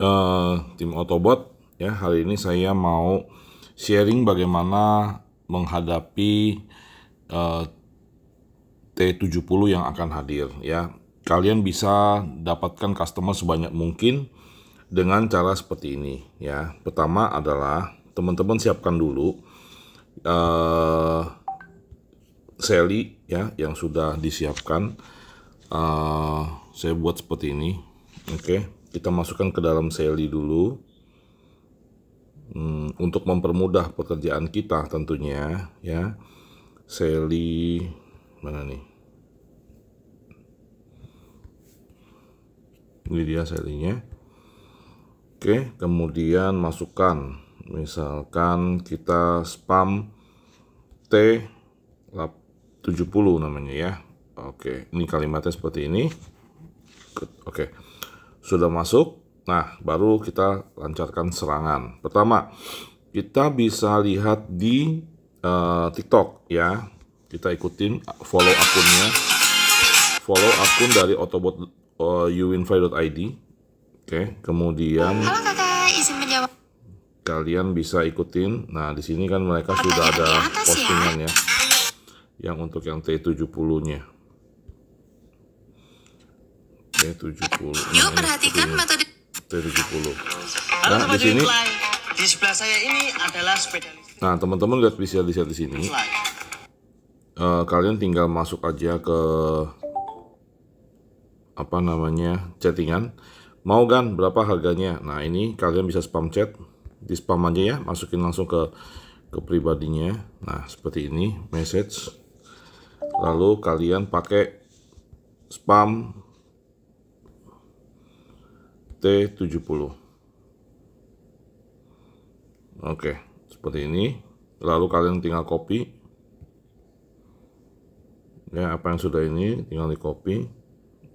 Eh, tim Autobot ya hari ini saya mau sharing bagaimana menghadapi eh, uh, T70 yang akan hadir ya. Kalian bisa dapatkan customer sebanyak mungkin dengan cara seperti ini ya. Pertama adalah teman-teman siapkan dulu uh, eh, seli ya yang sudah disiapkan. Uh, saya buat seperti ini. Oke. Okay kita masukkan ke dalam seli dulu hmm, untuk mempermudah pekerjaan kita tentunya ya seli mana nih ini dia selinya oke kemudian masukkan misalkan kita spam T 70 namanya ya oke ini kalimatnya seperti ini oke sudah masuk, nah baru kita lancarkan serangan. Pertama, kita bisa lihat di uh, TikTok ya. Kita ikutin follow akunnya. Follow akun dari Autobot uh, eh, Oke, okay. kemudian Kalian bisa ikutin. Nah, di sini kan mereka Pertanyaan sudah ada ya? postingan ya. ya. Yang untuk yang T70-nya. 70. Iya, Yuk perhatikan metode 70. Nah, di sini di sebelah saya ini adalah sepeda Nah, teman-teman lihat bisa lihat di sini. Uh, kalian tinggal masuk aja ke apa namanya chattingan mau kan berapa harganya nah ini kalian bisa spam chat di spam aja ya masukin langsung ke ke pribadinya nah seperti ini message lalu kalian pakai spam T70 oke seperti ini lalu kalian tinggal copy ya apa yang sudah ini tinggal di copy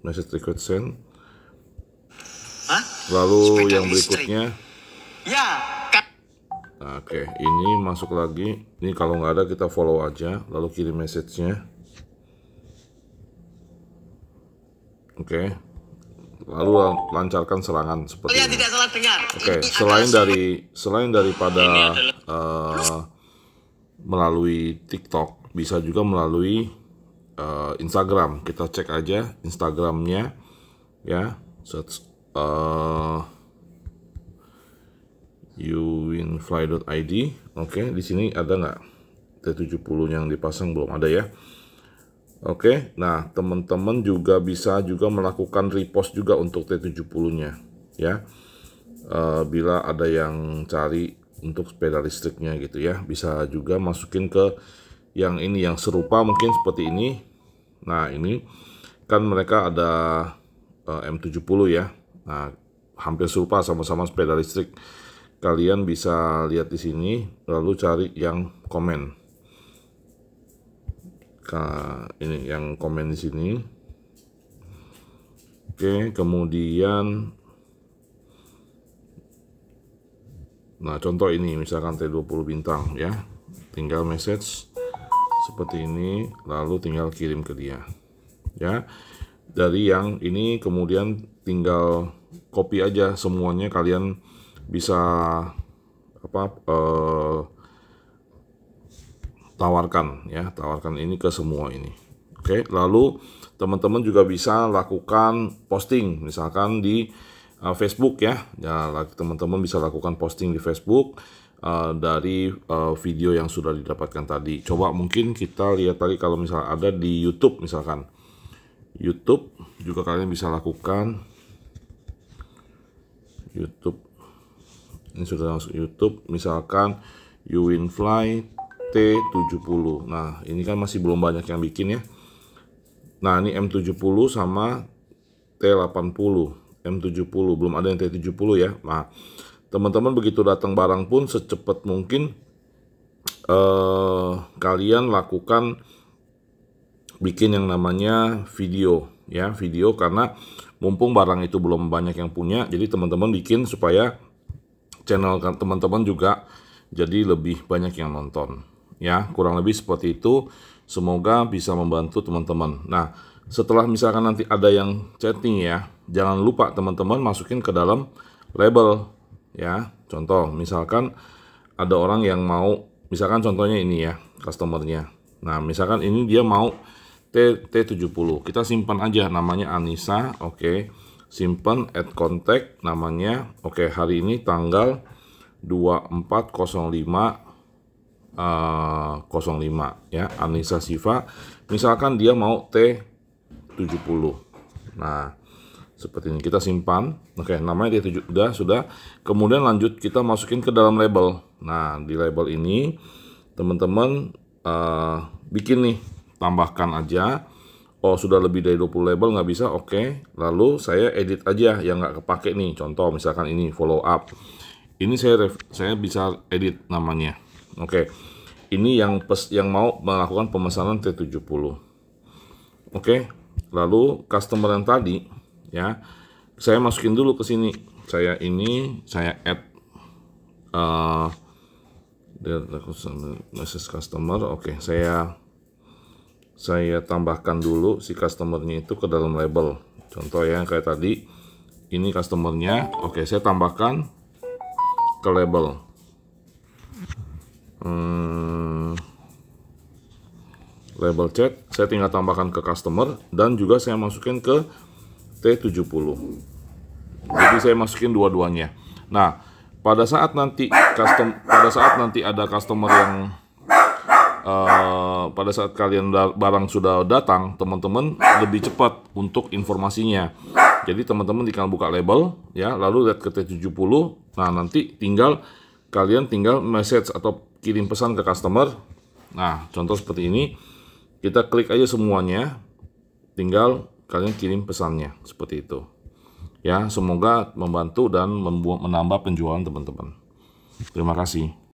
message request send lalu yang berikutnya ya nah, oke okay, ini masuk lagi ini kalau nggak ada kita follow aja lalu kirim message-nya oke okay lalu lancarkan serangan seperti ini. Oke, okay, selain dari selain daripada uh, melalui TikTok, bisa juga melalui uh, Instagram. Kita cek aja Instagramnya, ya. Search uh, eh, uwinfly.id. Oke, okay, di sini ada nggak T70 yang dipasang belum ada ya? Oke, nah teman-teman juga bisa juga melakukan repost juga untuk T70-nya ya. E, bila ada yang cari untuk sepeda listriknya gitu ya, bisa juga masukin ke yang ini yang serupa mungkin seperti ini. Nah, ini kan mereka ada e, eh, M70 ya. Nah, hampir serupa sama-sama sepeda listrik. Kalian bisa lihat di sini lalu cari yang komen uh, ini yang komen di sini oke kemudian nah contoh ini misalkan T20 bintang ya tinggal message seperti ini lalu tinggal kirim ke dia ya dari yang ini kemudian tinggal copy aja semuanya kalian bisa apa eh, tawarkan ya tawarkan ini ke semua ini oke lalu teman-teman juga bisa lakukan posting misalkan di uh, Facebook ya ya lagi teman-teman bisa lakukan posting di Facebook uh, dari uh, video yang sudah didapatkan tadi coba mungkin kita lihat tadi kalau misalnya ada di YouTube misalkan YouTube juga kalian bisa lakukan YouTube ini sudah masuk YouTube misalkan you win flight T70 nah ini kan masih belum banyak yang bikin ya nah ini M70 sama T80 M70 belum ada yang T70 ya nah teman-teman begitu datang barang pun secepat mungkin eh, kalian lakukan bikin yang namanya video ya video karena mumpung barang itu belum banyak yang punya jadi teman-teman bikin supaya channel kan-, teman-teman juga jadi lebih banyak yang nonton ya kurang lebih seperti itu semoga bisa membantu teman-teman nah setelah misalkan nanti ada yang chatting ya jangan lupa teman-teman masukin ke dalam label ya contoh misalkan ada orang yang mau misalkan contohnya ini ya customernya nah misalkan ini dia mau T, T70 kita simpan aja namanya Anissa oke okay. simpan at contact namanya oke okay, hari ini tanggal 2405 uh, eh, 05 ya Anissa Siva misalkan dia mau T 70 nah seperti ini kita simpan oke namanya dia sudah sudah kemudian lanjut kita masukin ke dalam label nah di label ini teman-teman uh, bikin nih tambahkan aja oh sudah lebih dari 20 label nggak bisa oke okay. lalu saya edit aja yang nggak kepake nih contoh misalkan ini follow up ini saya saya bisa edit namanya Oke. Okay. Ini yang pes, yang mau melakukan pemesanan T70. Oke. Okay. Lalu customer yang tadi ya, saya masukin dulu ke sini. Saya ini saya add eh uh, message customer. Oke, okay. saya saya tambahkan dulu si customernya itu ke dalam label. Contoh ya kayak tadi ini customernya. Oke, okay, saya tambahkan ke label hmm, label chat saya tinggal tambahkan ke customer dan juga saya masukin ke T70 jadi saya masukin dua-duanya nah pada saat nanti custom pada saat nanti ada customer yang uh, pada saat kalian barang sudah datang teman-teman lebih cepat untuk informasinya jadi teman-teman tinggal buka label ya lalu lihat ke T70 nah nanti tinggal kalian tinggal message atau kirim pesan ke customer. Nah, contoh seperti ini. Kita klik aja semuanya. Tinggal kalian kirim pesannya seperti itu. Ya, semoga membantu dan menambah penjualan teman-teman. Terima kasih.